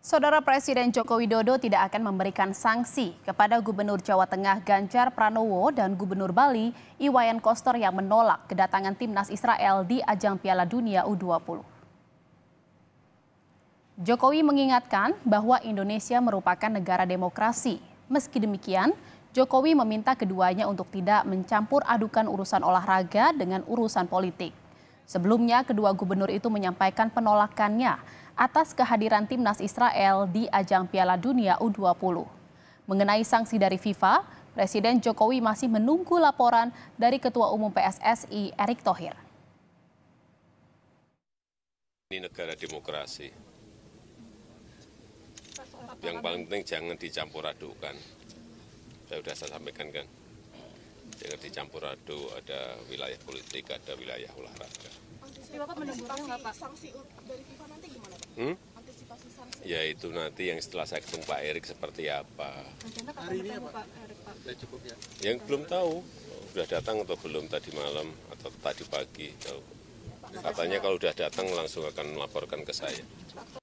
Saudara Presiden Joko Widodo tidak akan memberikan sanksi kepada Gubernur Jawa Tengah Ganjar Pranowo dan Gubernur Bali Iwayan Koster yang menolak kedatangan timnas Israel di ajang Piala Dunia U20. Jokowi mengingatkan bahwa Indonesia merupakan negara demokrasi. Meski demikian, Jokowi meminta keduanya untuk tidak mencampur adukan urusan olahraga dengan urusan politik. Sebelumnya, kedua gubernur itu menyampaikan penolakannya atas kehadiran timnas Israel di ajang Piala Dunia U20. Mengenai sanksi dari FIFA, Presiden Jokowi masih menunggu laporan dari Ketua Umum PSSI Erick Thohir. Ini negara demokrasi. Yang paling penting jangan dicampur adukan. Saya sudah saya sampaikan kan agar dicampur aduk, ada wilayah politik, ada wilayah olahraga. Antisipasi, sanksi dari FIFA nanti gimana Pak? Hmm? Antisipasi sanksi. Ya itu nanti yang setelah saya ketemu Pak Erik seperti apa. Hari ini Pak Erik Sudah cukup ya? Yang belum tahu, sudah datang atau belum tadi malam atau tadi pagi. Iya, Katanya kalau sudah datang langsung akan melaporkan ke saya.